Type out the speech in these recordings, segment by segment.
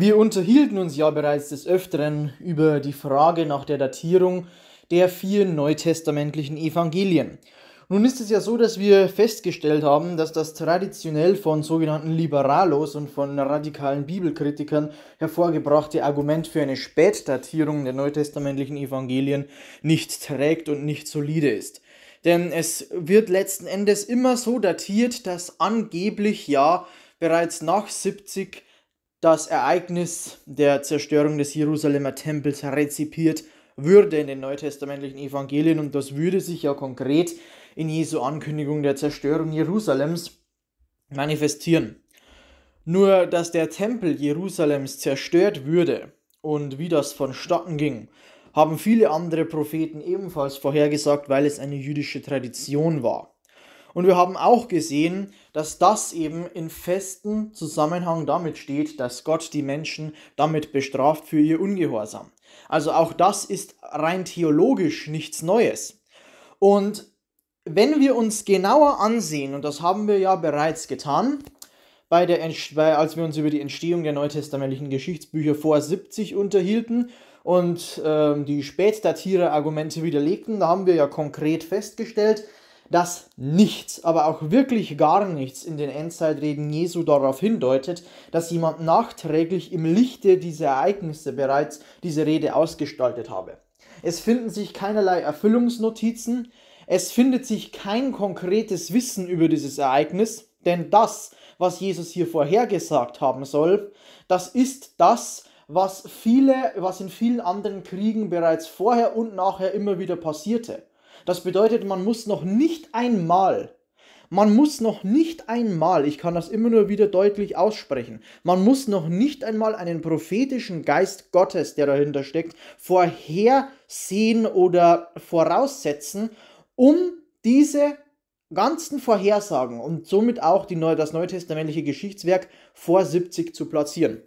Wir unterhielten uns ja bereits des Öfteren über die Frage nach der Datierung der vier neutestamentlichen Evangelien. Nun ist es ja so, dass wir festgestellt haben, dass das traditionell von sogenannten Liberalos und von radikalen Bibelkritikern hervorgebrachte Argument für eine Spätdatierung der neutestamentlichen Evangelien nicht trägt und nicht solide ist. Denn es wird letzten Endes immer so datiert, dass angeblich ja bereits nach 70 das Ereignis der Zerstörung des Jerusalemer Tempels rezipiert würde in den neutestamentlichen Evangelien und das würde sich ja konkret in Jesu Ankündigung der Zerstörung Jerusalems manifestieren. Nur, dass der Tempel Jerusalems zerstört würde und wie das vonstatten ging, haben viele andere Propheten ebenfalls vorhergesagt, weil es eine jüdische Tradition war. Und wir haben auch gesehen, dass das eben in festem Zusammenhang damit steht, dass Gott die Menschen damit bestraft für ihr Ungehorsam. Also auch das ist rein theologisch nichts Neues. Und wenn wir uns genauer ansehen, und das haben wir ja bereits getan, bei der, als wir uns über die Entstehung der neutestamentlichen Geschichtsbücher vor 70 unterhielten und äh, die Spätdatierer-Argumente widerlegten, da haben wir ja konkret festgestellt, dass nichts, aber auch wirklich gar nichts in den Endzeitreden Jesu darauf hindeutet, dass jemand nachträglich im Lichte dieser Ereignisse bereits diese Rede ausgestaltet habe. Es finden sich keinerlei Erfüllungsnotizen, es findet sich kein konkretes Wissen über dieses Ereignis, denn das, was Jesus hier vorhergesagt haben soll, das ist das, was viele, was in vielen anderen Kriegen bereits vorher und nachher immer wieder passierte. Das bedeutet, man muss noch nicht einmal, man muss noch nicht einmal, ich kann das immer nur wieder deutlich aussprechen, man muss noch nicht einmal einen prophetischen Geist Gottes, der dahinter steckt, vorhersehen oder voraussetzen, um diese ganzen Vorhersagen und somit auch die Neu das neutestamentliche Geschichtswerk vor 70 zu platzieren.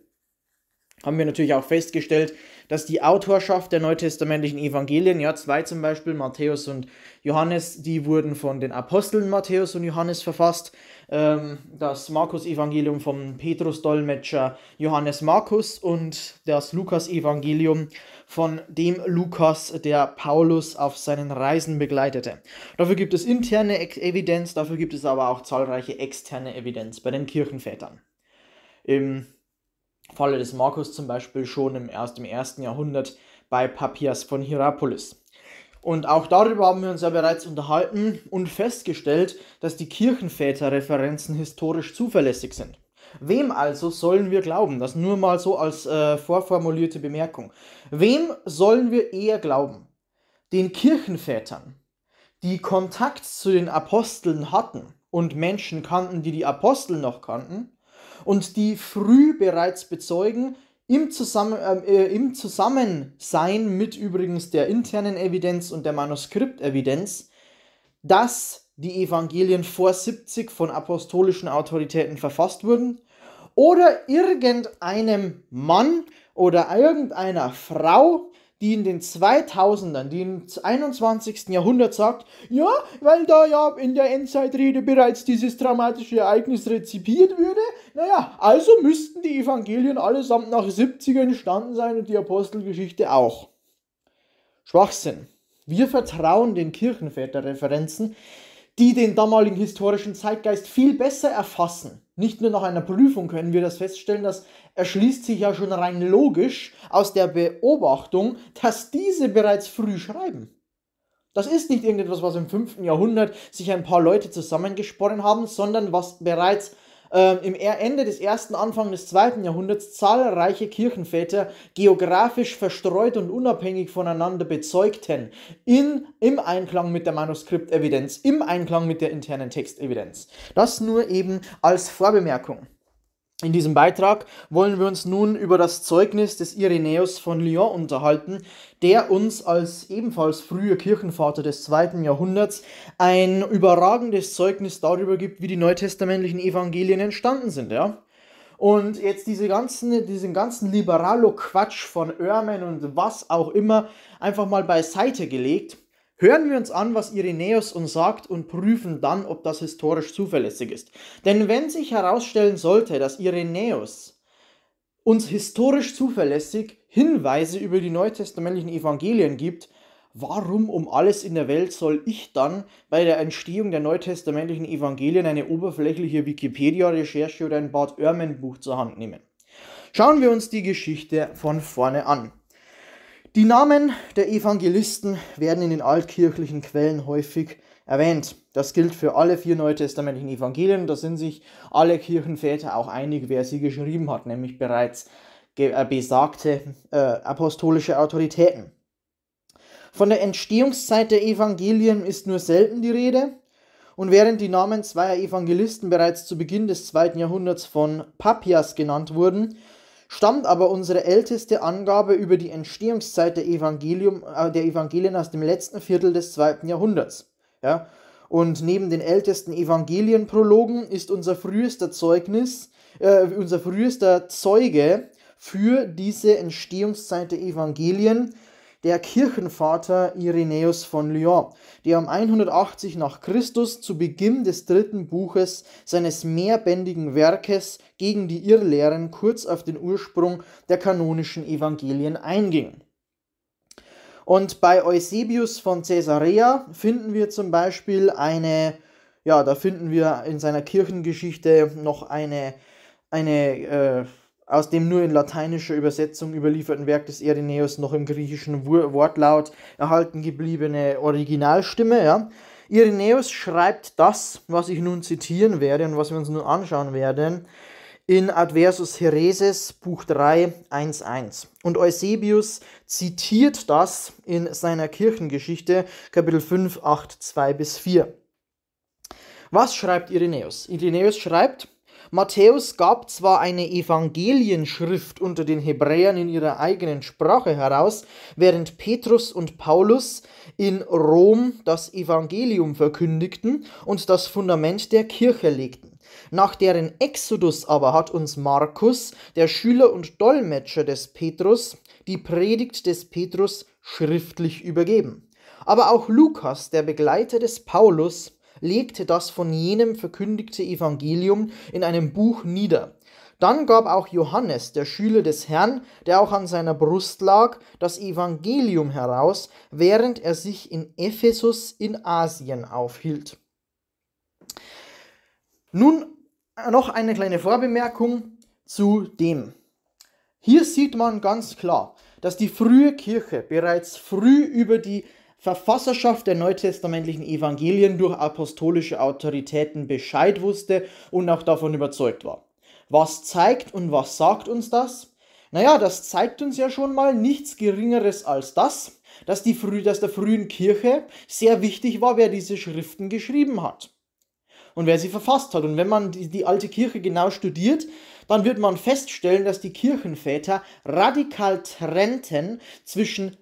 Haben wir natürlich auch festgestellt, dass die Autorschaft der neutestamentlichen Evangelien, ja, zwei zum Beispiel, Matthäus und Johannes, die wurden von den Aposteln Matthäus und Johannes verfasst. Ähm, das Markus-Evangelium vom Petrus-Dolmetscher Johannes Markus und das Lukas-Evangelium von dem Lukas, der Paulus auf seinen Reisen begleitete. Dafür gibt es interne Evidenz, dafür gibt es aber auch zahlreiche externe Evidenz bei den Kirchenvätern. Im Falle des Markus zum Beispiel schon im, erst im ersten Jahrhundert bei Papias von Hierapolis. Und auch darüber haben wir uns ja bereits unterhalten und festgestellt, dass die Kirchenväterreferenzen historisch zuverlässig sind. Wem also sollen wir glauben? Das nur mal so als äh, vorformulierte Bemerkung. Wem sollen wir eher glauben? Den Kirchenvätern, die Kontakt zu den Aposteln hatten und Menschen kannten, die die Apostel noch kannten, und die früh bereits bezeugen, im, Zusammen, ähm, äh, im Zusammensein mit übrigens der internen Evidenz und der Manuskriptevidenz, dass die Evangelien vor 70 von apostolischen Autoritäten verfasst wurden oder irgendeinem Mann oder irgendeiner Frau die in den 2000ern, die im 21. Jahrhundert sagt, ja, weil da ja in der Endzeitrede bereits dieses dramatische Ereignis rezipiert würde, naja, also müssten die Evangelien allesamt nach 70er entstanden sein und die Apostelgeschichte auch. Schwachsinn. Wir vertrauen den Kirchenväterreferenzen, die den damaligen historischen Zeitgeist viel besser erfassen nicht nur nach einer Prüfung können wir das feststellen, das erschließt sich ja schon rein logisch aus der Beobachtung, dass diese bereits früh schreiben. Das ist nicht irgendetwas, was im 5. Jahrhundert sich ein paar Leute zusammengesponnen haben, sondern was bereits ähm, im e- Ende des ersten, Anfang des zweiten Jahrhunderts zahlreiche Kirchenväter geografisch verstreut und unabhängig voneinander bezeugten, in, im Einklang mit der Manuskriptevidenz, im Einklang mit der internen Textevidenz. Das nur eben als Vorbemerkung. In diesem Beitrag wollen wir uns nun über das Zeugnis des Irenäus von Lyon unterhalten, der uns als ebenfalls früher Kirchenvater des zweiten Jahrhunderts ein überragendes Zeugnis darüber gibt, wie die neutestamentlichen Evangelien entstanden sind, ja? Und jetzt diese ganzen, diesen ganzen Liberalo-Quatsch von Örmen und was auch immer einfach mal beiseite gelegt Hören wir uns an, was Irenaeus uns sagt und prüfen dann, ob das historisch zuverlässig ist. Denn wenn sich herausstellen sollte, dass Irenaeus uns historisch zuverlässig Hinweise über die neutestamentlichen Evangelien gibt, warum um alles in der Welt soll ich dann bei der Entstehung der neutestamentlichen Evangelien eine oberflächliche Wikipedia-Recherche oder ein Bad Oermen-Buch zur Hand nehmen? Schauen wir uns die Geschichte von vorne an. Die Namen der Evangelisten werden in den altkirchlichen Quellen häufig erwähnt. Das gilt für alle vier neutestamentlichen Evangelien. Da sind sich alle Kirchenväter auch einig, wer sie geschrieben hat, nämlich bereits äh, besagte äh, apostolische Autoritäten. Von der Entstehungszeit der Evangelien ist nur selten die Rede. Und während die Namen zweier Evangelisten bereits zu Beginn des zweiten Jahrhunderts von Papias genannt wurden, stammt aber unsere älteste Angabe über die Entstehungszeit der, Evangelium, äh, der Evangelien aus dem letzten Viertel des zweiten Jahrhunderts. Ja? Und neben den ältesten Evangelienprologen ist unser frühester Zeugnis, äh, unser frühester Zeuge für diese Entstehungszeit der Evangelien der Kirchenvater Irenäus von Lyon, der um 180 nach Christus zu Beginn des dritten Buches seines mehrbändigen Werkes gegen die Irrlehren kurz auf den Ursprung der kanonischen Evangelien einging. Und bei Eusebius von Caesarea finden wir zum Beispiel eine, ja, da finden wir in seiner Kirchengeschichte noch eine, eine äh, aus dem nur in lateinischer Übersetzung überlieferten Werk des Irenäus noch im griechischen Wortlaut erhalten gebliebene Originalstimme. Ja. Irenäus schreibt das, was ich nun zitieren werde und was wir uns nun anschauen werden, in Adversus Hereses, Buch 3, 1, 1. Und Eusebius zitiert das in seiner Kirchengeschichte, Kapitel 5, 8, 2 bis 4. Was schreibt Irenäus? Irenäus schreibt, Matthäus gab zwar eine Evangelienschrift unter den Hebräern in ihrer eigenen Sprache heraus, während Petrus und Paulus in Rom das Evangelium verkündigten und das Fundament der Kirche legten. Nach deren Exodus aber hat uns Markus, der Schüler und Dolmetscher des Petrus, die Predigt des Petrus schriftlich übergeben. Aber auch Lukas, der Begleiter des Paulus, legte das von jenem verkündigte Evangelium in einem Buch nieder. Dann gab auch Johannes, der Schüler des Herrn, der auch an seiner Brust lag, das Evangelium heraus, während er sich in Ephesus in Asien aufhielt. Nun noch eine kleine Vorbemerkung zu dem. Hier sieht man ganz klar, dass die frühe Kirche bereits früh über die Verfasserschaft der neutestamentlichen Evangelien durch apostolische Autoritäten Bescheid wusste und auch davon überzeugt war. Was zeigt und was sagt uns das? Naja, das zeigt uns ja schon mal nichts Geringeres als das, dass, die früh, dass der frühen Kirche sehr wichtig war, wer diese Schriften geschrieben hat und wer sie verfasst hat. Und wenn man die, die, alte Kirche genau studiert, dann wird man feststellen, dass die Kirchenväter radikal trennten zwischen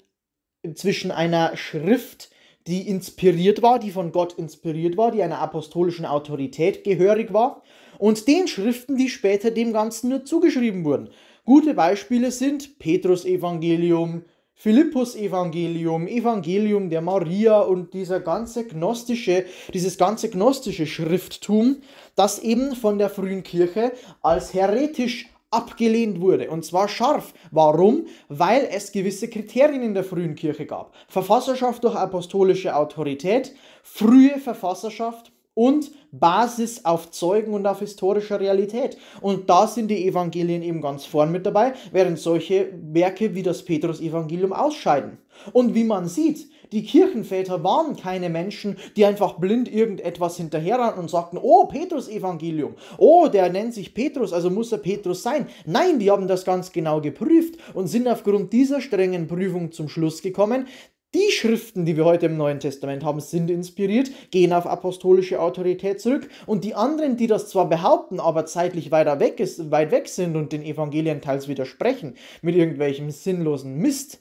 zwischen einer Schrift, die inspiriert war, die von Gott inspiriert war, die einer apostolischen Autorität gehörig war, und den Schriften, die später dem Ganzen nur zugeschrieben wurden. Gute Beispiele sind Petrus Evangelium, Philippus Evangelium, Evangelium der Maria und dieser ganze gnostische, dieses ganze gnostische Schrifttum, das eben von der frühen Kirche als heretisch abgelehnt wurde. Und zwar scharf. Warum? Weil es gewisse Kriterien in der frühen Kirche gab. Verfasserschaft durch apostolische Autorität, frühe Verfasserschaft und Basis auf Zeugen und auf historischer Realität. Und da sind die Evangelien eben ganz vorn mit dabei, während solche Werke wie das Petrus-Evangelium ausscheiden. Und wie man sieht, die Kirchenväter waren keine Menschen, die einfach blind irgendetwas hinterherrannten und sagten, oh, Petrus-Evangelium, oh, der nennt sich Petrus, also muss er Petrus sein. Nein, die haben das ganz genau geprüft und sind aufgrund dieser strengen Prüfung zum Schluss gekommen, die Schriften, die wir heute im Neuen Testament haben, sind inspiriert, gehen auf apostolische Autorität zurück und die anderen, die das zwar behaupten, aber zeitlich weiter weg ist, weit weg sind und den Evangelien teils widersprechen mit irgendwelchem sinnlosen Mist,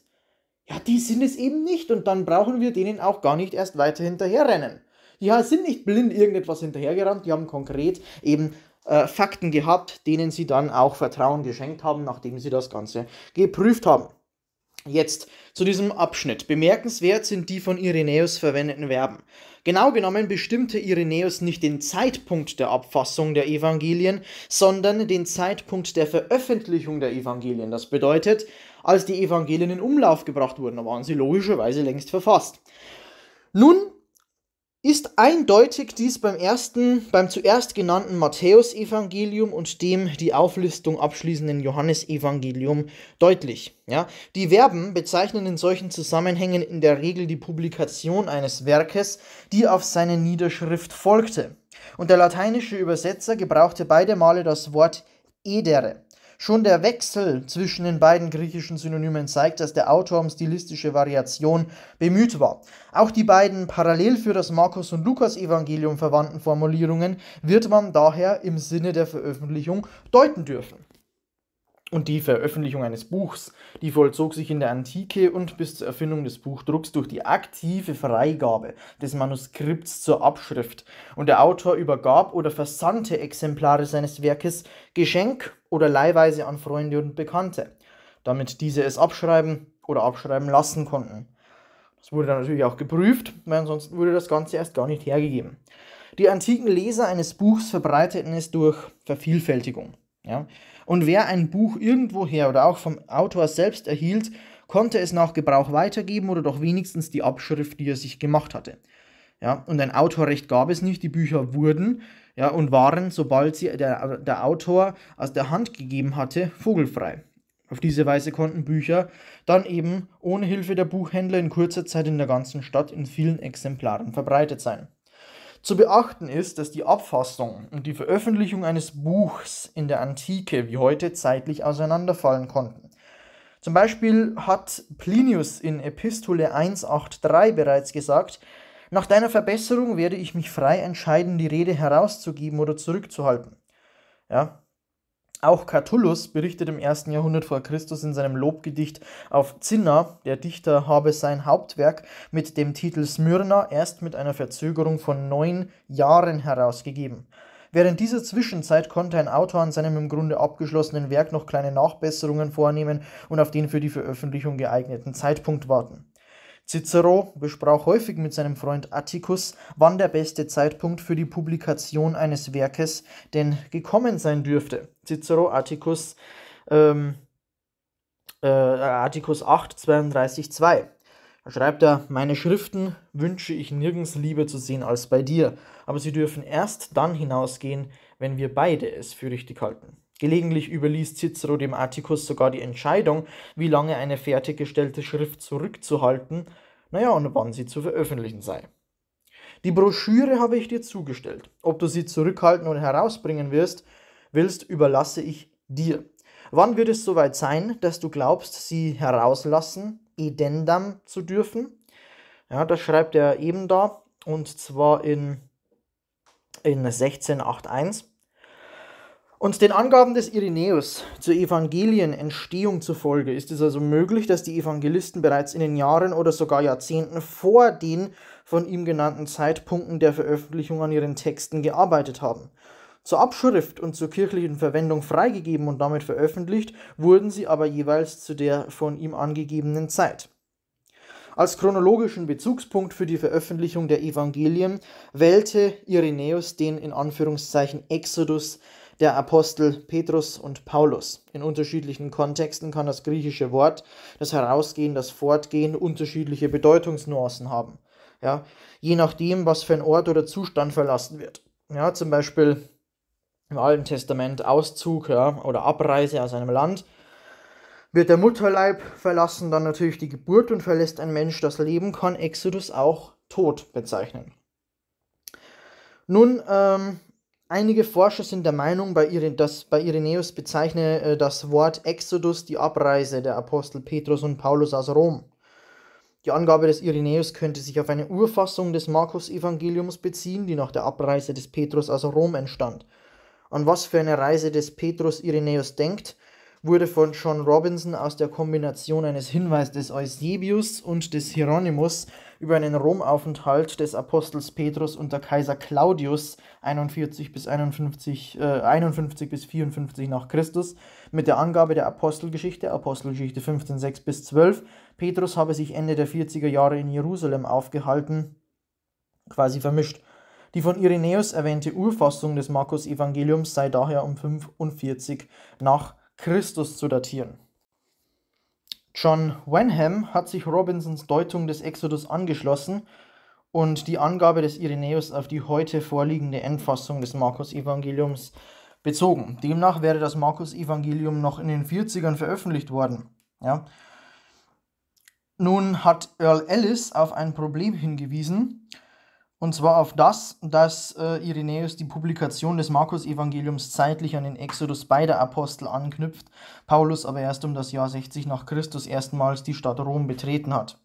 ja, die sind es eben nicht und dann brauchen wir denen auch gar nicht erst weiter hinterherrennen. Die sind nicht blind irgendetwas hinterhergerannt, die haben konkret eben äh, Fakten gehabt, denen sie dann auch Vertrauen geschenkt haben, nachdem sie das Ganze geprüft haben. Jetzt zu diesem Abschnitt. Bemerkenswert sind die von Irenäus verwendeten Verben. Genau genommen bestimmte Irenäus nicht den Zeitpunkt der Abfassung der Evangelien, sondern den Zeitpunkt der Veröffentlichung der Evangelien. Das bedeutet, als die Evangelien in Umlauf gebracht wurden, Da waren sie logischerweise längst verfasst. Nun ist eindeutig dies beim ersten, beim zuerst genannten Matthäusevangelium und dem die Auflistung abschließenden Johannesevangelium deutlich. Ja? Die Verben bezeichnen in solchen Zusammenhängen in der Regel die Publikation eines Werkes, die auf seine Niederschrift folgte. Und der lateinische Übersetzer gebrauchte beide Male das Wort edere. Schon der Wechsel zwischen den beiden griechischen Synonymen zeigt, dass der Autor um stilistische Variation bemüht war. Auch die beiden parallel für das Markus- und Lukas-Evangelium verwandten Formulierungen wird man daher im Sinne der Veröffentlichung deuten dürfen. Und die Veröffentlichung eines Buchs, die vollzog sich in der Antike und bis zur Erfindung des Buchdrucks durch die aktive Freigabe des Manuskripts zur Abschrift. Und der Autor übergab oder versandte Exemplare seines Werkes Geschenk oder leihweise an Freunde und Bekannte, damit diese es abschreiben oder abschreiben lassen konnten. Das wurde dann natürlich auch geprüft, weil ansonsten wurde das Ganze erst gar nicht hergegeben. Die antiken Leser eines Buchs verbreiteten es durch Vervielfältigung. Ja? und wer ein Buch irgendwoher oder auch vom Autor selbst erhielt, konnte es nach Gebrauch weitergeben oder doch wenigstens die Abschrift, die er sich gemacht hatte. Ja, und ein Autorrecht gab es nicht, die Bücher wurden ja, und waren, sobald sie der, der Autor aus der Hand gegeben hatte, vogelfrei. Auf diese Weise konnten Bücher dann eben ohne Hilfe der Buchhändler in kurzer Zeit in der ganzen Stadt in vielen Exemplaren verbreitet sein. Zu beachten ist, dass die Abfassung und die Veröffentlichung eines Buchs in der Antike wie heute zeitlich auseinanderfallen konnten. Zum Beispiel hat Plinius in Epistole 183 bereits gesagt, nach deiner Verbesserung werde ich mich frei entscheiden, die Rede herauszugeben oder zurückzuhalten. Ja, auch Catullus berichtet im ersten Jahrhundert vor Christus in seinem Lobgedicht auf Zinna, der Dichter habe sein Hauptwerk mit dem Titel Smyrna erst mit einer Verzögerung von neun Jahren herausgegeben. Während dieser Zwischenzeit konnte ein Autor an seinem im Grunde abgeschlossenen Werk noch kleine Nachbesserungen vornehmen und auf den für die Veröffentlichung geeigneten Zeitpunkt warten. Cicero besprach häufig mit seinem Freund Atticus, wann der beste Zeitpunkt für die Publikation eines Werkes denn gekommen sein dürfte. Cicero, Atticus, ähm, äh, Atticus 8, 32, 2. Da schreibt er, meine Schriften wünsche ich nirgends lieber zu sehen als bei dir, aber sie dürfen erst dann hinausgehen, wenn wir beide es für richtig halten. Gelegentlich überließ Cicero dem Atticus sogar die Entscheidung, wie lange eine fertiggestellte Schrift zurückzuhalten, naja, und wann sie zu veröffentlichen sei. Die Broschüre habe ich dir zugestellt. Ob du sie zurückhalten oder herausbringen wirst, willst, überlasse ich dir. Wann wird es soweit sein, dass du glaubst, sie herauslassen, edendam zu dürfen? Ja, das schreibt er eben da, und zwar in, in 1681. Und den Angaben des Irenäus zur Evangelienentstehung zufolge ist es also möglich, dass die Evangelisten bereits in den Jahren oder sogar Jahrzehnten vor den von ihm genannten Zeitpunkten der Veröffentlichung an ihren Texten gearbeitet haben. Zur Abschrift und zur kirchlichen Verwendung freigegeben und damit veröffentlicht wurden sie aber jeweils zu der von ihm angegebenen Zeit. Als chronologischen Bezugspunkt für die Veröffentlichung der Evangelien wählte Irenäus den in Anführungszeichen Exodus der Apostel Petrus und Paulus. In unterschiedlichen Kontexten kann das griechische Wort, das Herausgehen, das Fortgehen unterschiedliche Bedeutungsnuancen haben. Ja, je nachdem, was für ein Ort oder Zustand verlassen wird. Ja, zum Beispiel im Alten Testament Auszug ja, oder Abreise aus einem Land, wird der Mutterleib verlassen, dann natürlich die Geburt und verlässt ein Mensch das Leben, kann Exodus auch Tod bezeichnen. Nun, ähm, einige Forscher sind der Meinung, bei Irene, dass bei Irenäus bezeichne äh, das Wort Exodus die Abreise der Apostel Petrus und Paulus aus Rom. Die Angabe des Irenäus könnte sich auf eine Urfassung des Markus-Evangeliums beziehen, die nach der Abreise des Petrus aus Rom entstand. An was für eine Reise des Petrus Irenäus denkt, wurde von John Robinson aus der Kombination eines Hinweises des Eusebius und des Hieronymus über einen Romaufenthalt des Apostels Petrus unter Kaiser Claudius 41 bis 51, äh, 51 bis 54 nach Christus mit der Angabe der Apostelgeschichte, Apostelgeschichte 15, 6 bis 12. Petrus habe sich Ende der 40er Jahre in Jerusalem aufgehalten, quasi vermischt. Die von Irenäus erwähnte Urfassung des Markus-Evangeliums sei daher um 45 nach Christus zu datieren. John Wenham hat sich Robinsons Deutung des Exodus angeschlossen und die Angabe des Irenäus auf die heute vorliegende Endfassung des Markus-Evangeliums bezogen. Demnach wäre das Markus-Evangelium noch in den 40ern veröffentlicht worden. Ja. Nun hat Earl Ellis auf ein Problem hingewiesen, und zwar auf das, dass äh, Irenäus die Publikation des Markus-Evangeliums zeitlich an den Exodus beider Apostel anknüpft, Paulus aber erst um das Jahr 60 nach Christus erstmals die Stadt Rom betreten hat.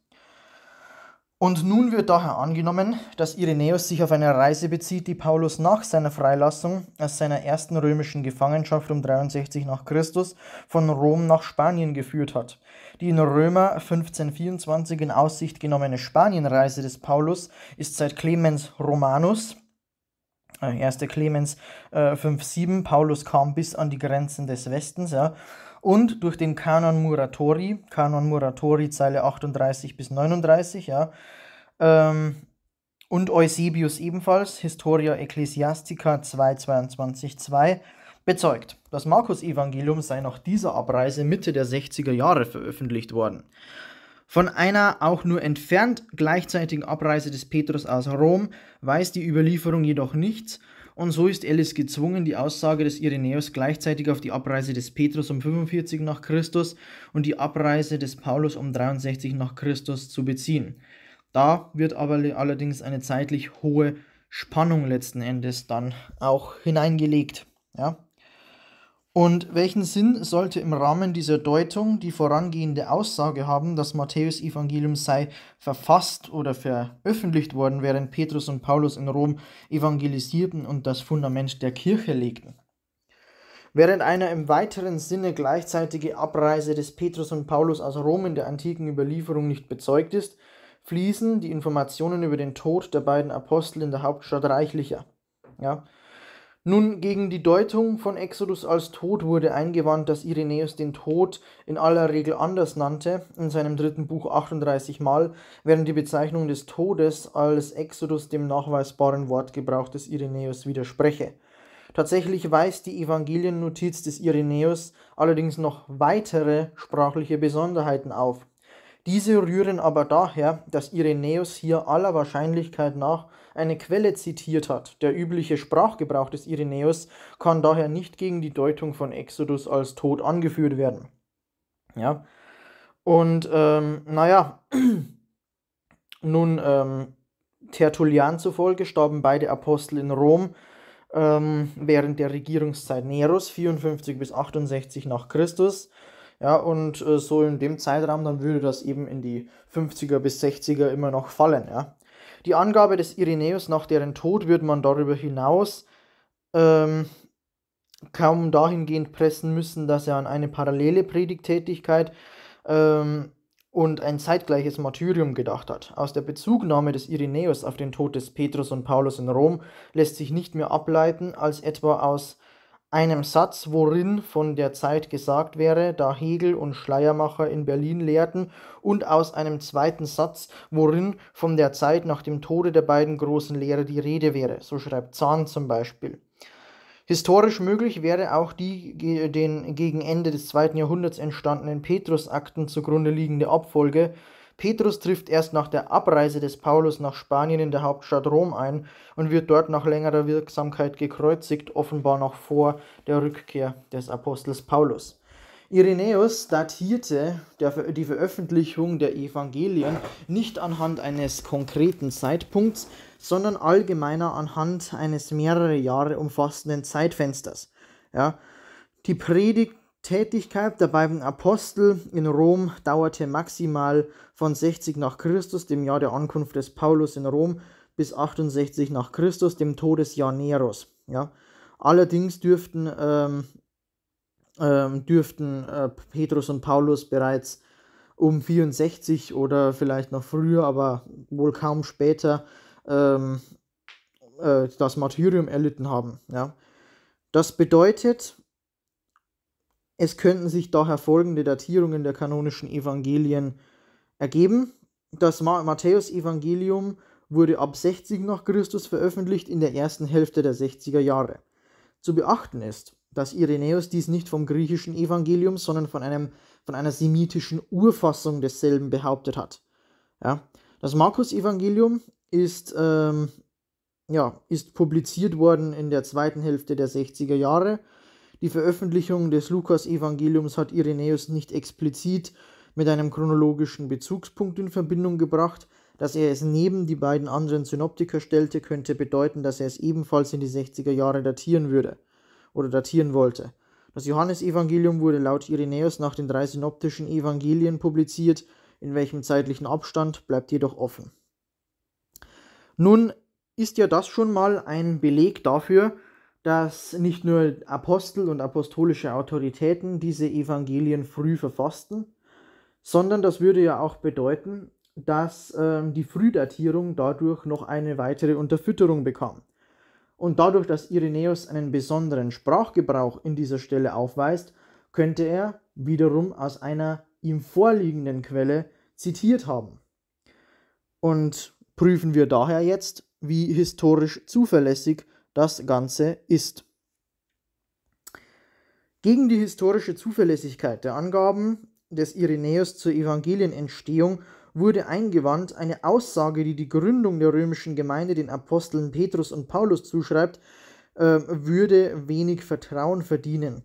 Und nun wird daher angenommen, dass Irenäus sich auf eine Reise bezieht, die Paulus nach seiner Freilassung aus seiner ersten römischen Gefangenschaft um 63 nach Christus von Rom nach Spanien geführt hat. Die in Römer 1524 in Aussicht genommene Spanienreise des Paulus ist seit Clemens Romanus, 1. Äh, Clemens äh, 5,7, Paulus kam bis an die Grenzen des Westens, ja, und durch den Kanon Muratori, Kanon Muratori, Zeile 38 bis 39, ja, ähm, und Eusebius ebenfalls, Historia Ecclesiastica 2.22.2, bezeugt. Das Markus-Evangelium sei nach dieser Abreise Mitte der 60er Jahre veröffentlicht worden. Von einer auch nur entfernt gleichzeitigen Abreise des Petrus aus Rom weiß die Überlieferung jedoch nichts und so ist Alice gezwungen, die Aussage des Irenäus gleichzeitig auf die Abreise des Petrus um 45 nach Christus und die Abreise des Paulus um 63 nach Christus zu beziehen. Da wird aber allerdings eine zeitlich hohe Spannung letzten Endes dann auch hineingelegt. Ja? Und welchen Sinn sollte im Rahmen dieser Deutung die vorangehende Aussage haben, dass Matthäus-Evangelium sei verfasst oder veröffentlicht worden, während Petrus und Paulus in Rom evangelisierten und das Fundament der Kirche legten? Während einer im weiteren Sinne gleichzeitige Abreise des Petrus und Paulus aus Rom in der antiken Überlieferung nicht bezeugt ist, fließen die Informationen über den Tod der beiden Apostel in der Hauptstadt reichlicher. Ja, nun, gegen die Deutung von Exodus als Tod wurde eingewandt, dass Irenäus den Tod in aller Regel anders nannte, in seinem dritten Buch 38 Mal, während die Bezeichnung des Todes als Exodus dem nachweisbaren Wortgebrauch des Irenäus widerspreche. Tatsächlich weist die Evangeliennotiz des Irenäus allerdings noch weitere sprachliche Besonderheiten auf. Diese rühren aber daher, dass Irenäus hier aller Wahrscheinlichkeit nach eine Quelle zitiert hat. Der übliche Sprachgebrauch des Irenäus kann daher nicht gegen die Deutung von Exodus als Tod angeführt werden. Ja. Und ähm, naja, nun ähm, Tertullian zufolge starben beide Apostel in Rom ähm, während der Regierungszeit Neros 54 bis 68 nach Christus. Ja, und äh, so in dem Zeitraum, dann würde das eben in die 50er bis 60er immer noch fallen, ja. Die Angabe des Irenäus nach deren Tod wird man darüber hinaus ähm, kaum dahingehend pressen müssen, dass er an eine parallele Predigtätigkeit ähm, und ein zeitgleiches Martyrium gedacht hat. Aus der Bezugnahme des Irenäus auf den Tod des Petrus und Paulus in Rom lässt sich nicht mehr ableiten, als etwa aus einem Satz, worin von der Zeit gesagt wäre, da Hegel und Schleiermacher in Berlin lehrten, und aus einem zweiten Satz, worin von der Zeit nach dem Tode der beiden großen Lehrer die Rede wäre, so schreibt Zahn zum Beispiel. Historisch möglich wäre auch die den gegen Ende des zweiten Jahrhunderts entstandenen Petrusakten zugrunde liegende Abfolge, Petrus trifft erst nach der Abreise des Paulus nach Spanien in der Hauptstadt Rom ein und wird dort nach längerer Wirksamkeit gekreuzigt, offenbar noch vor der Rückkehr des Apostels Paulus. Irenäus datierte die Veröffentlichung der Evangelien nicht anhand eines konkreten Zeitpunkts, sondern allgemeiner anhand eines mehrere Jahre umfassenden Zeitfensters. Ja, die Predigt Tätigkeit der beiden Apostel in Rom dauerte maximal von 60 nach Christus, dem Jahr der Ankunft des Paulus in Rom, bis 68 nach Christus, dem Todesjahr Neros. Ja. Allerdings dürften, ähm, ähm, dürften äh, Petrus und Paulus bereits um 64 oder vielleicht noch früher, aber wohl kaum später ähm, äh, das Martyrium erlitten haben. Ja. Das bedeutet, es könnten sich daher folgende Datierungen der kanonischen Evangelien ergeben. Das Matthäus-Evangelium wurde ab 60 nach Christus veröffentlicht in der ersten Hälfte der 60er Jahre. Zu beachten ist, dass Irenäus dies nicht vom griechischen Evangelium, sondern von, einem, von einer semitischen Urfassung desselben behauptet hat. Ja? Das Markus-Evangelium ist, ähm, ja, ist publiziert worden in der zweiten Hälfte der 60er Jahre die Veröffentlichung des Lukas-Evangeliums hat Irenäus nicht explizit mit einem chronologischen Bezugspunkt in Verbindung gebracht. Dass er es neben die beiden anderen Synoptiker stellte, könnte bedeuten, dass er es ebenfalls in die 60er Jahre datieren würde oder datieren wollte. Das Johannesevangelium wurde laut Irenäus nach den drei synoptischen Evangelien publiziert, in welchem zeitlichen Abstand bleibt jedoch offen. Nun ist ja das schon mal ein Beleg dafür, dass nicht nur Apostel und apostolische Autoritäten diese Evangelien früh verfassten, sondern das würde ja auch bedeuten, dass ähm, die Frühdatierung dadurch noch eine weitere Unterfütterung bekam. Und dadurch, dass Irenäus einen besonderen Sprachgebrauch in dieser Stelle aufweist, könnte er wiederum aus einer ihm vorliegenden Quelle zitiert haben. Und prüfen wir daher jetzt, wie historisch zuverlässig das Ganze ist. Gegen die historische Zuverlässigkeit der Angaben des Irenäus zur Evangelienentstehung wurde eingewandt eine Aussage, die die Gründung der römischen Gemeinde den Aposteln Petrus und Paulus zuschreibt, äh, würde wenig Vertrauen verdienen.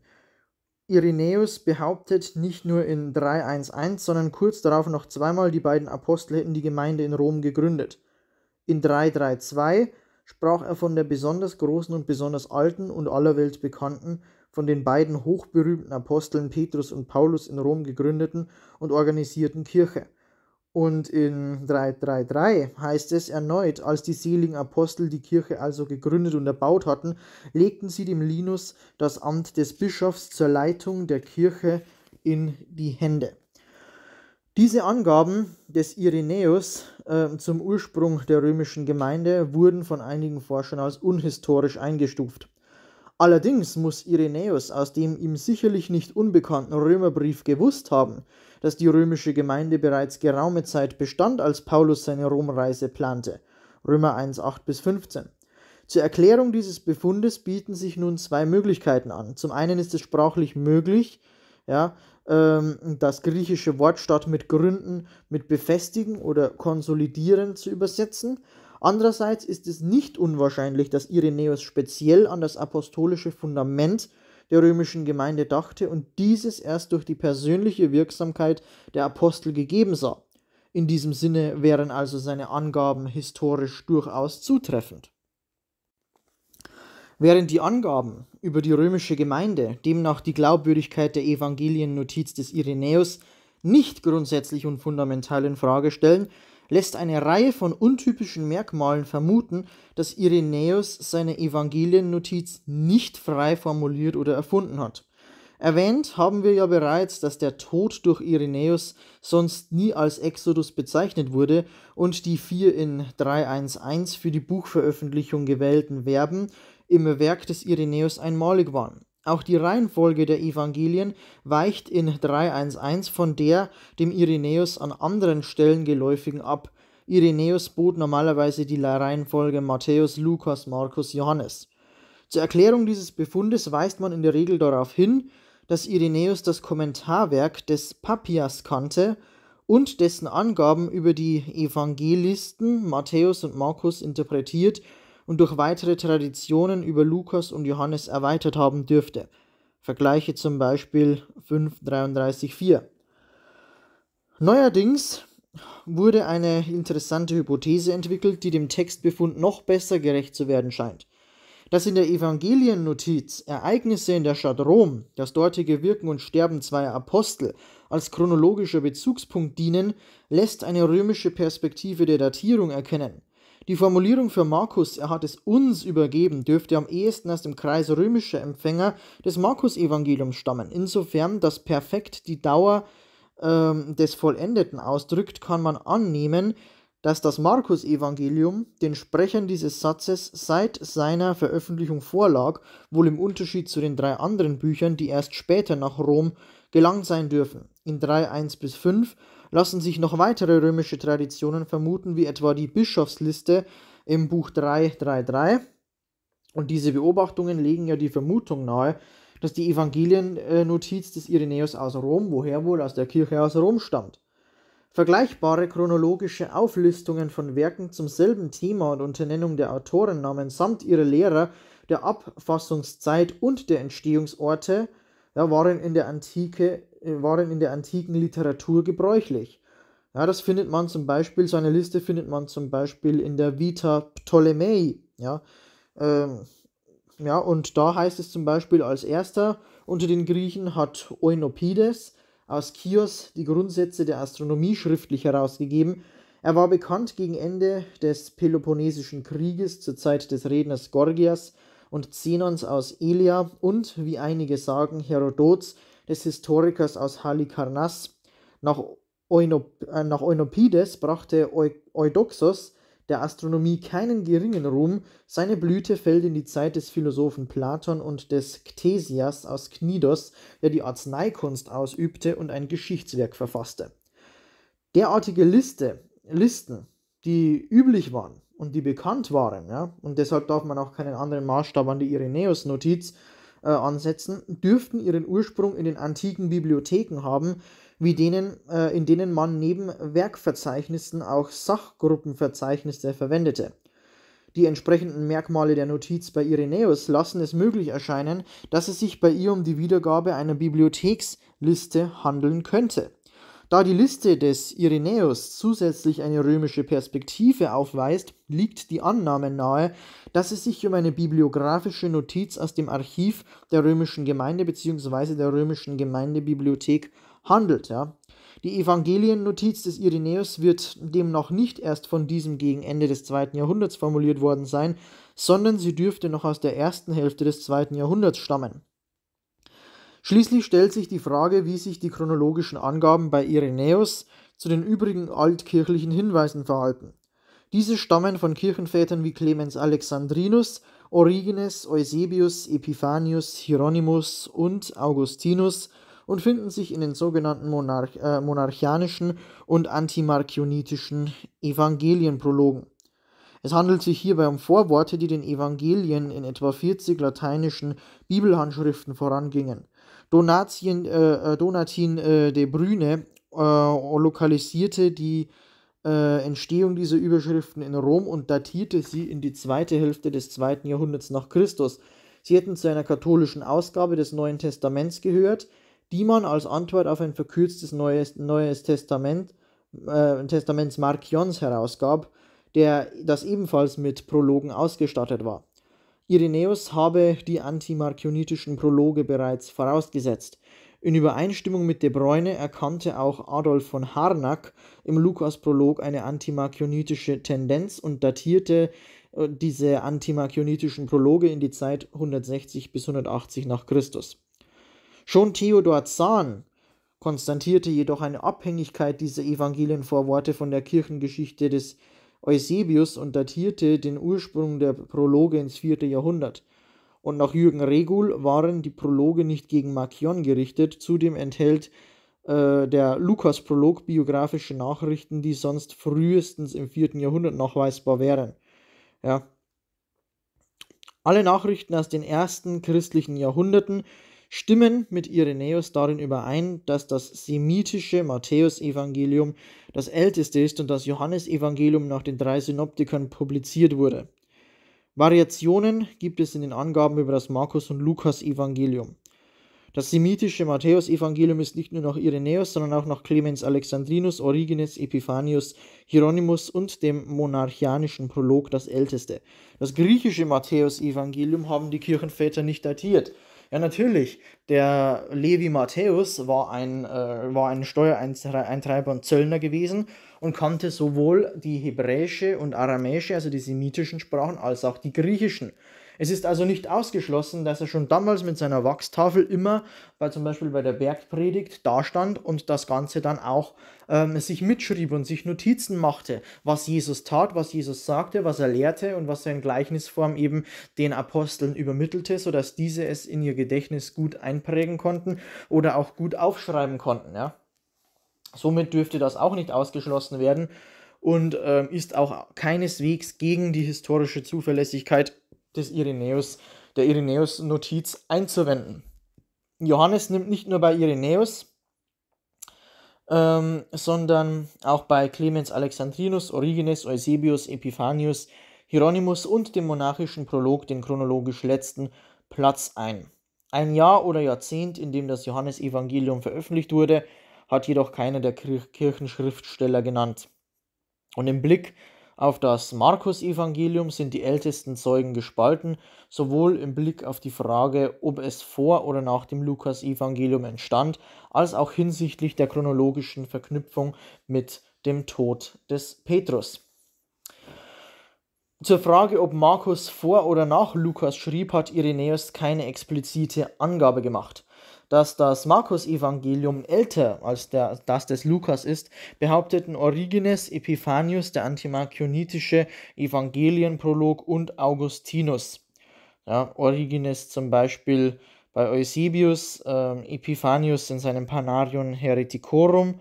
Irenäus behauptet nicht nur in 3.1.1, sondern kurz darauf noch zweimal, die beiden Apostel hätten die Gemeinde in Rom gegründet. In 3.3.2 sprach er von der besonders großen und besonders alten und aller Welt bekannten, von den beiden hochberühmten Aposteln Petrus und Paulus in Rom gegründeten und organisierten Kirche. Und in 333 heißt es erneut, als die seligen Apostel die Kirche also gegründet und erbaut hatten, legten sie dem Linus das Amt des Bischofs zur Leitung der Kirche in die Hände. Diese Angaben des Irenäus äh, zum Ursprung der römischen Gemeinde wurden von einigen Forschern als unhistorisch eingestuft. Allerdings muss Irenäus aus dem ihm sicherlich nicht unbekannten Römerbrief gewusst haben, dass die römische Gemeinde bereits geraume Zeit bestand, als Paulus seine Romreise plante. Römer 1, 8 bis 15. Zur Erklärung dieses Befundes bieten sich nun zwei Möglichkeiten an. Zum einen ist es sprachlich möglich, ja, ähm, das griechische Wort statt mit gründen mit befestigen oder konsolidieren zu übersetzen. Andererseits ist es nicht unwahrscheinlich, dass Irenäus speziell an das apostolische Fundament der römischen Gemeinde dachte und dieses erst durch die persönliche Wirksamkeit der Apostel gegeben sah. In diesem Sinne wären also seine Angaben historisch durchaus zutreffend. Während die Angaben über die römische Gemeinde, demnach die Glaubwürdigkeit der Evangeliennotiz des Irenäus, nicht grundsätzlich und fundamental in Frage stellen, lässt eine Reihe von untypischen Merkmalen vermuten, dass Irenäus seine Evangeliennotiz nicht frei formuliert oder erfunden hat. Erwähnt haben wir ja bereits, dass der Tod durch Irenäus sonst nie als Exodus bezeichnet wurde und die vier in 311 für die Buchveröffentlichung gewählten Verben im Werk des Irenäus einmalig waren. Auch die Reihenfolge der Evangelien weicht in 311 von der dem Irenäus an anderen Stellen geläufigen ab. Irenäus bot normalerweise die Reihenfolge Matthäus, Lukas, Markus, Johannes. Zur Erklärung dieses Befundes weist man in der Regel darauf hin, dass Irenäus das Kommentarwerk des Papias kannte und dessen Angaben über die Evangelisten Matthäus und Markus interpretiert und durch weitere Traditionen über Lukas und Johannes erweitert haben dürfte. Vergleiche zum Beispiel 5.33.4. Neuerdings wurde eine interessante Hypothese entwickelt, die dem Textbefund noch besser gerecht zu werden scheint. Dass in der Evangeliennotiz Ereignisse in der Stadt Rom, das dortige Wirken und Sterben zweier Apostel, als chronologischer Bezugspunkt dienen, lässt eine römische Perspektive der Datierung erkennen. Die Formulierung für Markus, er hat es uns übergeben, dürfte am ehesten aus dem Kreis römischer Empfänger des Markus-Evangeliums stammen. Insofern, dass perfekt die Dauer ähm, des Vollendeten ausdrückt, kann man annehmen, dass das Markus-Evangelium den Sprechern dieses Satzes seit seiner Veröffentlichung vorlag, wohl im Unterschied zu den drei anderen Büchern, die erst später nach Rom gelangt sein dürfen. In 3.1 bis 5 lassen sich noch weitere römische Traditionen vermuten, wie etwa die Bischofsliste im Buch 333. Und diese Beobachtungen legen ja die Vermutung nahe, dass die Evangeliennotiz des Irenäus aus Rom, woher wohl aus der Kirche aus Rom stammt. Vergleichbare chronologische Auflistungen von Werken zum selben Thema und unter Nennung der Autorennamen samt ihrer Lehrer, der Abfassungszeit und der Entstehungsorte ja, waren in der Antike äh, waren in der antiken Literatur gebräuchlich. Ja, das findet man zum Beispiel, so eine Liste findet man zum Beispiel in der Vita Ptolemei. Ja, ähm, ja, und da heißt es zum Beispiel als erster, unter den Griechen hat Eunopides aus Chios die Grundsätze der Astronomie schriftlich herausgegeben. Er war bekannt gegen Ende des Peloponnesischen Krieges zur Zeit des Redners Gorgias und Zenons aus Elia und, wie einige sagen, Herodots des Historikers aus Halikarnas. Nach, Oinop äh, nach Oinopides brachte Eudoxos der Astronomie keinen geringen Ruhm. Seine Blüte fällt in die Zeit des Philosophen Platon und des Ktesias aus Knidos, der die Arzneikunst ausübte und ein Geschichtswerk verfasste. Derartige Liste, Listen, die üblich waren und die bekannt waren, ja, und deshalb darf man auch keinen anderen Maßstab an die Irenäus-Notiz äh, ansetzen, dürften ihren Ursprung in den antiken Bibliotheken haben, wie denen, äh, in denen man neben Werkverzeichnissen auch Sachgruppenverzeichnisse verwendete. Die entsprechenden Merkmale der Notiz bei Irenäus lassen es möglich erscheinen, dass es sich bei ihr um die Wiedergabe einer Bibliotheksliste handeln könnte. Da die Liste des Irenäus zusätzlich eine römische Perspektive aufweist, liegt die Annahme nahe, dass es sich um eine bibliografische Notiz aus dem Archiv der römischen Gemeinde bzw. der römischen Gemeindebibliothek handelt. Ja. Die Evangeliennotiz des Irenäus wird demnach nicht erst von diesem gegen Ende des zweiten Jahrhunderts formuliert worden sein, sondern sie dürfte noch aus der ersten Hälfte des zweiten Jahrhunderts stammen. Schließlich stellt sich die Frage, wie sich die chronologischen Angaben bei Irenäus zu den übrigen altkirchlichen Hinweisen verhalten. Diese stammen von Kirchenvätern wie Clemens Alexandrinus, Origenes, Eusebius, Epiphanius, Hieronymus und Augustinus und finden sich in den sogenannten Monarch äh, monarchianischen und antimarkionitischen Evangelienprologen. Es handelt sich hierbei um Vorworte, die den Evangelien in etwa 40 lateinischen Bibelhandschriften vorangingen. Donatien, äh, äh, Donatin äh, de Brüne äh, lokalisierte die äh, Entstehung dieser Überschriften in Rom und datierte sie in die zweite Hälfte des zweiten Jahrhunderts nach Christus. Sie hätten zu einer katholischen Ausgabe des Neuen Testaments gehört, die man als Antwort auf ein verkürztes Neues, Neues Testament, äh, Testaments Markions herausgab, der das ebenfalls mit Prologen ausgestattet war. Irenäus habe die antimarkionitischen Prologe bereits vorausgesetzt. In Übereinstimmung mit De Bruyne erkannte auch Adolf von Harnack im Lukas-Prolog eine antimarkionitische Tendenz und datierte äh, diese antimarkionitischen Prologe in die Zeit 160 bis 180 nach Christus. Schon Theodor Zahn konstatierte jedoch eine Abhängigkeit dieser Evangelienvorworte von der Kirchengeschichte des Eusebius und datierte den Ursprung der Prologe ins vierte Jahrhundert. Und nach Jürgen Regul waren die Prologe nicht gegen Marcion gerichtet. Zudem enthält äh, der Lukas-Prolog biografische Nachrichten, die sonst frühestens im vierten Jahrhundert nachweisbar wären. Ja. Alle Nachrichten aus den ersten christlichen Jahrhunderten stimmen mit Irenäus darin überein, dass das semitische Matthäusevangelium das älteste ist und das Johannesevangelium nach den drei Synoptikern publiziert wurde. Variationen gibt es in den Angaben über das Markus- und Lukas-Evangelium. Das semitische Matthäusevangelium ist nicht nur nach Irenäus, sondern auch nach Clemens Alexandrinus, Origenes, Epiphanius, Hieronymus und dem monarchianischen Prolog das älteste. Das griechische Matthäusevangelium haben die Kirchenväter nicht datiert. Ja, natürlich. Der Levi Matthäus war ein, äh, war ein Steuereintreiber und Zöllner gewesen und kannte sowohl die hebräische und aramäische, also die semitischen Sprachen, als auch die griechischen. Es ist also nicht ausgeschlossen, dass er schon damals mit seiner Wachstafel immer bei zum Beispiel bei der Bergpredigt dastand und das Ganze dann auch ähm, sich mitschrieb und sich Notizen machte, was Jesus tat, was Jesus sagte, was er lehrte und was er in Gleichnisform eben den Aposteln übermittelte, sodass diese es in ihr Gedächtnis gut einprägen konnten oder auch gut aufschreiben konnten. Ja? Somit dürfte das auch nicht ausgeschlossen werden und ähm, ist auch keineswegs gegen die historische Zuverlässigkeit des Irenäus, der Irenäus-Notiz einzuwenden. Johannes nimmt nicht nur bei Irenäus, ähm, sondern auch bei Clemens Alexandrinus, Origenes, Eusebius, Epiphanius, Hieronymus und dem monarchischen Prolog den chronologisch letzten Platz ein. Ein Jahr oder Jahrzehnt, in dem das Johannesevangelium veröffentlicht wurde, hat jedoch keiner der Kirchenschriftsteller genannt. Und im Blick auf das Markus-Evangelium sind die ältesten Zeugen gespalten, sowohl im Blick auf die Frage, ob es vor oder nach dem Lukas-Evangelium entstand, als auch hinsichtlich der chronologischen Verknüpfung mit dem Tod des Petrus. Zur Frage, ob Markus vor oder nach Lukas schrieb, hat Irenäus keine explizite Angabe gemacht dass das Markus-Evangelium älter als der, das des Lukas ist, behaupteten Origenes, Epiphanius, der antimakionitische Evangelienprolog und Augustinus. Ja, Origenes zum Beispiel bei Eusebius, ähm, Epiphanius in seinem Panarion Hereticorum,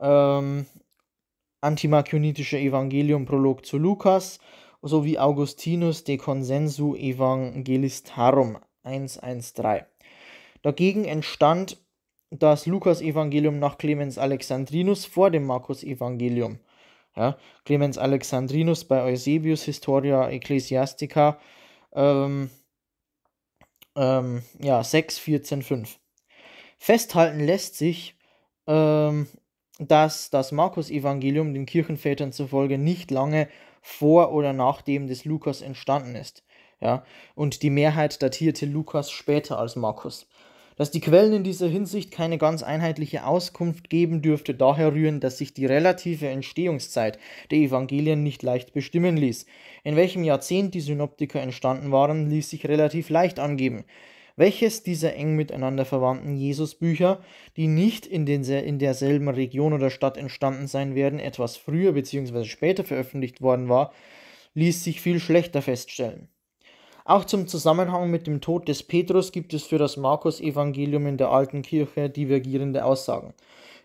ähm, antimakionitische Evangelium-Prolog zu Lukas sowie Augustinus de Consensu Evangelistarum 113. Dagegen entstand das Lukas-Evangelium nach Clemens Alexandrinus vor dem Markus-Evangelium. Ja, Clemens Alexandrinus bei Eusebius Historia Ecclesiastica ähm, ähm, ja, 6, 14, 5. Festhalten lässt sich, ähm, dass das Markus-Evangelium den Kirchenvätern zufolge nicht lange vor oder nach dem des Lukas entstanden ist. Ja? Und die Mehrheit datierte Lukas später als Markus. Dass die Quellen in dieser Hinsicht keine ganz einheitliche Auskunft geben, dürfte daher rühren, dass sich die relative Entstehungszeit der Evangelien nicht leicht bestimmen ließ. In welchem Jahrzehnt die Synoptiker entstanden waren, ließ sich relativ leicht angeben. Welches dieser eng miteinander verwandten Jesusbücher, die nicht in, den, in derselben Region oder Stadt entstanden sein werden, etwas früher bzw. später veröffentlicht worden war, ließ sich viel schlechter feststellen. Auch zum Zusammenhang mit dem Tod des Petrus gibt es für das Markus-Evangelium in der alten Kirche divergierende Aussagen.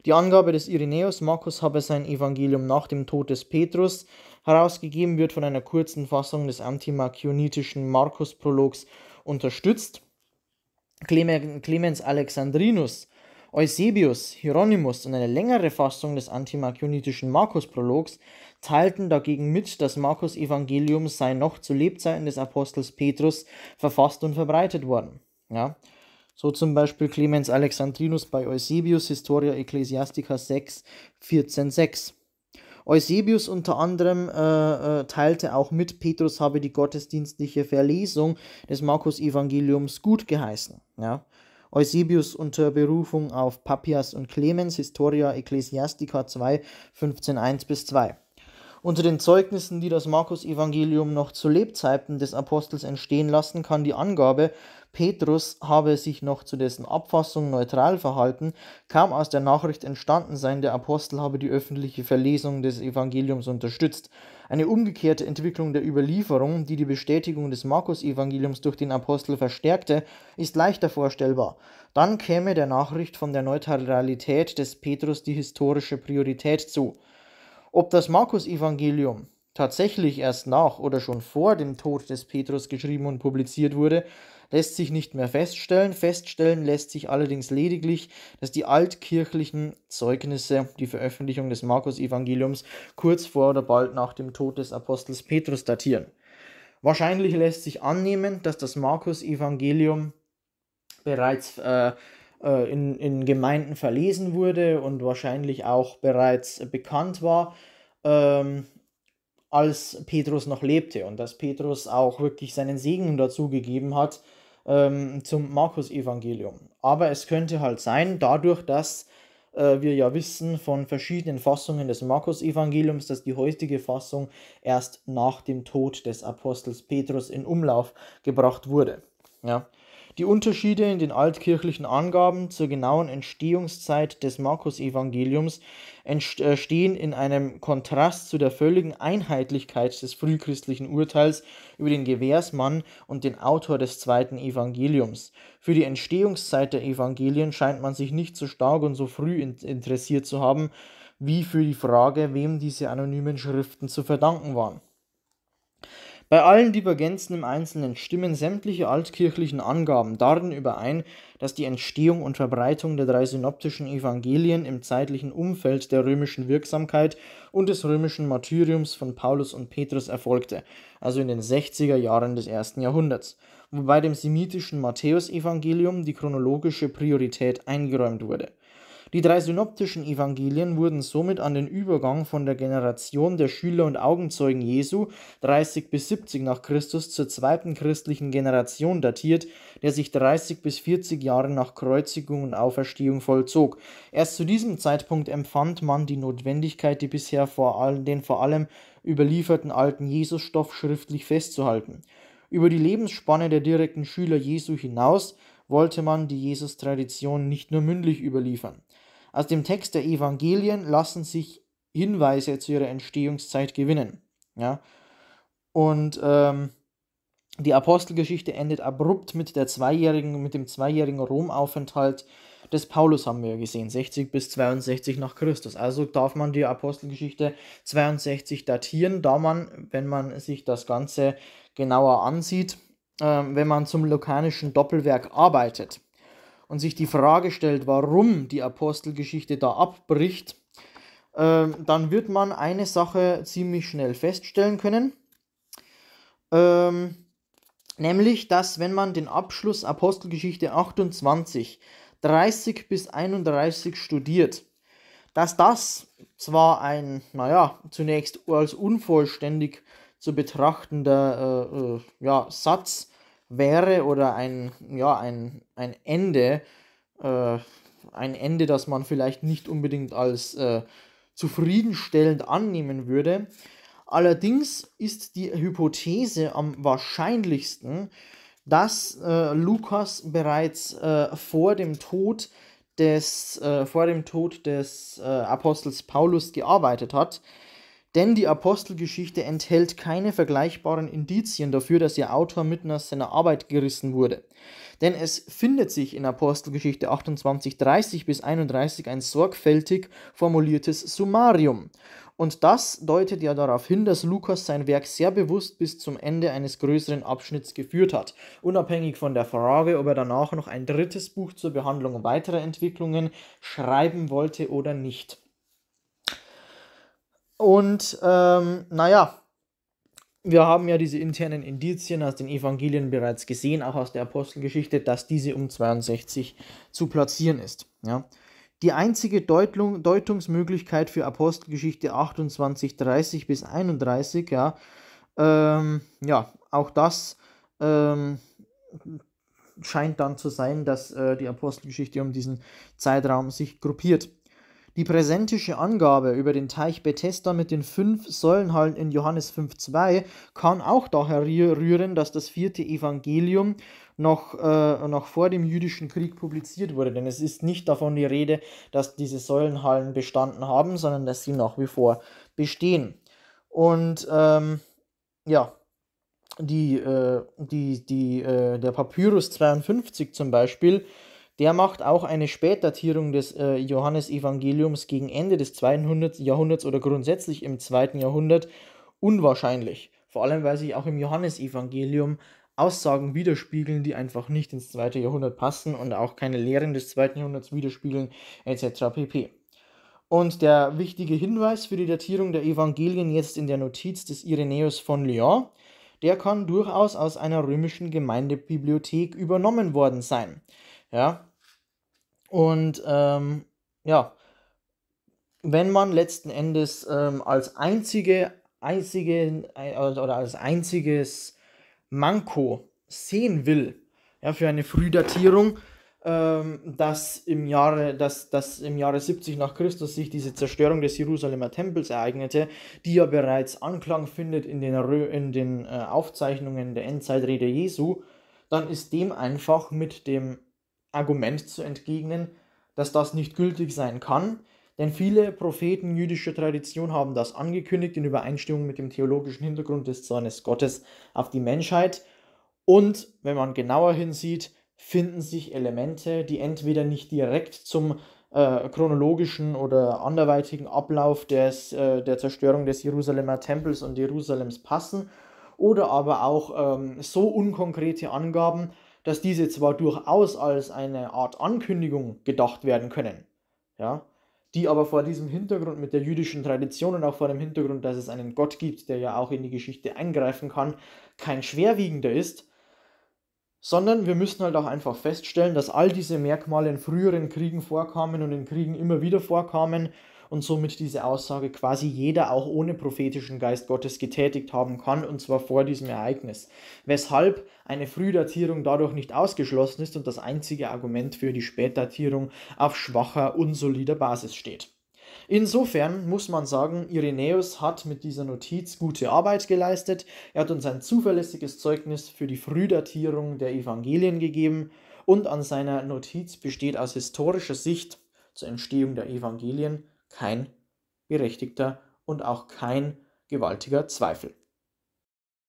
Die Angabe des Irenäus, Markus habe sein Evangelium nach dem Tod des Petrus herausgegeben, wird von einer kurzen Fassung des antimakionitischen Markus-Prologs unterstützt. Clemens Alexandrinus, Eusebius, Hieronymus und eine längere Fassung des antimakionitischen Markus-Prologs teilten dagegen mit, das Markus-Evangelium sei noch zu Lebzeiten des Apostels Petrus verfasst und verbreitet worden. Ja? So zum Beispiel Clemens Alexandrinus bei Eusebius, Historia Ecclesiastica 6, 14, 6. Eusebius unter anderem äh, äh, teilte auch mit, Petrus habe die gottesdienstliche Verlesung des Markus-Evangeliums gut geheißen. Ja? Eusebius unter Berufung auf Papias und Clemens, Historia Ecclesiastica 2, 15, 1 bis 2. Unter den Zeugnissen, die das Markus-Evangelium noch zu Lebzeiten des Apostels entstehen lassen, kann die Angabe, Petrus habe sich noch zu dessen Abfassung neutral verhalten, kaum aus der Nachricht entstanden sein, der Apostel habe die öffentliche Verlesung des Evangeliums unterstützt. Eine umgekehrte Entwicklung der Überlieferung, die die Bestätigung des Markus-Evangeliums durch den Apostel verstärkte, ist leichter vorstellbar. Dann käme der Nachricht von der Neutralität des Petrus die historische Priorität zu. Ob das Markus-Evangelium tatsächlich erst nach oder schon vor dem Tod des Petrus geschrieben und publiziert wurde, lässt sich nicht mehr feststellen. Feststellen lässt sich allerdings lediglich, dass die altkirchlichen Zeugnisse die Veröffentlichung des Markus-Evangeliums kurz vor oder bald nach dem Tod des Apostels Petrus datieren. Wahrscheinlich lässt sich annehmen, dass das Markus-Evangelium bereits äh, äh, in, in Gemeinden verlesen wurde und wahrscheinlich auch bereits bekannt war, ähm, als Petrus noch lebte und dass Petrus auch wirklich seinen Segen dazu gegeben hat ähm, zum Markus-Evangelium. Aber es könnte halt sein, dadurch, dass äh, wir ja wissen von verschiedenen Fassungen des Markus-Evangeliums, dass die heutige Fassung erst nach dem Tod des Apostels Petrus in Umlauf gebracht wurde. Ja. Die Unterschiede in den altkirchlichen Angaben zur genauen Entstehungszeit des Markus-Evangeliums entstehen äh, in einem Kontrast zu der völligen Einheitlichkeit des frühchristlichen Urteils über den Gewährsmann und den Autor des zweiten Evangeliums. Für die Entstehungszeit der Evangelien scheint man sich nicht so stark und so früh interessiert zu haben, wie für die Frage, wem diese anonymen Schriften zu verdanken waren. Bei allen Divergenzen im Einzelnen stimmen sämtliche altkirchlichen Angaben darin überein, dass die Entstehung und Verbreitung der drei synoptischen Evangelien im zeitlichen Umfeld der römischen Wirksamkeit und des römischen Martyriums von Paulus und Petrus erfolgte, also in den 60er Jahren des ersten Jahrhunderts, wobei dem semitischen Matthäusevangelium die chronologische Priorität eingeräumt wurde. Die drei synoptischen Evangelien wurden somit an den Übergang von der Generation der Schüler und Augenzeugen Jesu 30 bis 70 nach Christus zur zweiten christlichen Generation datiert, der sich 30 bis 40 Jahre nach Kreuzigung und Auferstehung vollzog. Erst zu diesem Zeitpunkt empfand man die Notwendigkeit, die bisher vor allem, den vor allem überlieferten alten Jesusstoff schriftlich festzuhalten. Über die Lebensspanne der direkten Schüler Jesu hinaus wollte man die Jesus-Tradition nicht nur mündlich überliefern. Aus dem Text der Evangelien lassen sich Hinweise zu ihrer Entstehungszeit gewinnen. Ja? Und ähm, die Apostelgeschichte endet abrupt mit, der zweijährigen, mit dem zweijährigen Romaufenthalt des Paulus, haben wir ja gesehen, 60 bis 62 nach Christus. Also darf man die Apostelgeschichte 62 datieren, da man, wenn man sich das Ganze genauer ansieht, äh, wenn man zum lokanischen Doppelwerk arbeitet und sich die Frage stellt, warum die Apostelgeschichte da abbricht, äh, dann wird man eine Sache ziemlich schnell feststellen können. Ähm, nämlich, dass wenn man den Abschluss Apostelgeschichte 28 30 bis 31 studiert, dass das zwar ein, naja, zunächst als unvollständig zu betrachtender äh, äh, ja, Satz wäre oder ein, ja, ein, ein Ende, äh, ein Ende, das man vielleicht nicht unbedingt als äh, zufriedenstellend annehmen würde. Allerdings ist die Hypothese am wahrscheinlichsten, dass äh, Lukas bereits äh, vor dem Tod des, äh, vor dem Tod des äh, Apostels Paulus gearbeitet hat. Denn die Apostelgeschichte enthält keine vergleichbaren Indizien dafür, dass ihr Autor mitten aus seiner Arbeit gerissen wurde. Denn es findet sich in Apostelgeschichte 28, 30 bis 31 ein sorgfältig formuliertes Summarium. Und das deutet ja darauf hin, dass Lukas sein Werk sehr bewusst bis zum Ende eines größeren Abschnitts geführt hat, unabhängig von der Frage, ob er danach noch ein drittes Buch zur Behandlung weiterer Entwicklungen schreiben wollte oder nicht. Und ähm, naja, wir haben ja diese internen Indizien aus den Evangelien bereits gesehen, auch aus der Apostelgeschichte, dass diese um 62 zu platzieren ist. Ja. Die einzige Deutung, Deutungsmöglichkeit für Apostelgeschichte 28, 30 bis 31, ja, ähm, ja auch das ähm, scheint dann zu sein, dass äh, die Apostelgeschichte um diesen Zeitraum sich gruppiert. Die präsentische Angabe über den Teich Bethesda mit den fünf Säulenhallen in Johannes 5,2 kann auch daher rühren, dass das vierte Evangelium noch, äh, noch vor dem jüdischen Krieg publiziert wurde. Denn es ist nicht davon die Rede, dass diese Säulenhallen bestanden haben, sondern dass sie nach wie vor bestehen. Und ähm, ja, die, äh, die, die, äh, der Papyrus 52 zum Beispiel der macht auch eine Spätdatierung des äh, Johannesevangeliums gegen Ende des zweiten Jahrhunderts oder grundsätzlich im zweiten Jahrhundert unwahrscheinlich. Vor allem, weil sich auch im Johannesevangelium Aussagen widerspiegeln, die einfach nicht ins zweite Jahrhundert passen und auch keine Lehren des zweiten Jahrhunderts widerspiegeln, etc. pp. Und der wichtige Hinweis für die Datierung der Evangelien jetzt in der Notiz des Irenäus von Lyon, der kann durchaus aus einer römischen Gemeindebibliothek übernommen worden sein. Ja. Und ähm, ja, wenn man letzten Endes ähm, als einzige, einzige äh, oder als einziges Manko sehen will, ja, für eine Frühdatierung, ähm, dass, im Jahre, dass, dass im Jahre 70 nach Christus sich diese Zerstörung des Jerusalemer Tempels ereignete, die ja bereits Anklang findet in den, Rö in den äh, Aufzeichnungen der Endzeitrede Jesu, dann ist dem einfach mit dem Argument zu entgegnen, dass das nicht gültig sein kann, denn viele Propheten jüdischer Tradition haben das angekündigt in Übereinstimmung mit dem theologischen Hintergrund des Zornes Gottes auf die Menschheit. Und wenn man genauer hinsieht, finden sich Elemente, die entweder nicht direkt zum äh, chronologischen oder anderweitigen Ablauf des, äh, der Zerstörung des Jerusalemer Tempels und Jerusalems passen, oder aber auch ähm, so unkonkrete Angaben, dass diese zwar durchaus als eine Art Ankündigung gedacht werden können, ja, die aber vor diesem Hintergrund mit der jüdischen Tradition und auch vor dem Hintergrund, dass es einen Gott gibt, der ja auch in die Geschichte eingreifen kann, kein schwerwiegender ist, sondern wir müssen halt auch einfach feststellen, dass all diese Merkmale in früheren Kriegen vorkamen und in Kriegen immer wieder vorkamen und somit diese Aussage quasi jeder auch ohne prophetischen Geist Gottes getätigt haben kann und zwar vor diesem Ereignis. Weshalb eine Frühdatierung dadurch nicht ausgeschlossen ist und das einzige Argument für die Spätdatierung auf schwacher, unsolider Basis steht. Insofern muss man sagen, Irenäus hat mit dieser Notiz gute Arbeit geleistet. Er hat uns ein zuverlässiges Zeugnis für die Frühdatierung der Evangelien gegeben und an seiner Notiz besteht aus historischer Sicht zur Entstehung der Evangelien kein berechtigter und auch kein gewaltiger Zweifel.